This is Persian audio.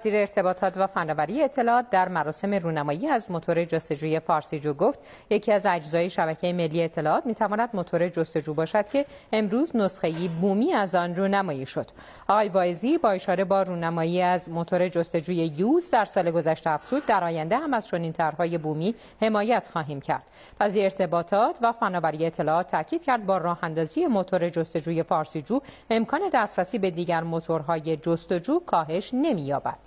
وزیر ارتباطات و فناوری اطلاعات در مراسم رونمایی از موتور جستجوی فارسیجو گفت یکی از اجزای شبکه ملی اطلاعات میتواند موتور جستجو باشد که امروز نسخه بومی از آن رونمایی شد آقای بایزی با اشاره با رونمایی از موتور جستجوی یوز در سال گذشته افزود در آینده هم از چنین طرحهای بومی حمایت خواهیم کرد وزیر ارتباطات و فناوری اطلاعات تاکید کرد با راه اندازی موتور جستجوی فارسیجو امکان دسترسی به دیگر موتورهای جستجو کاهش نمییابد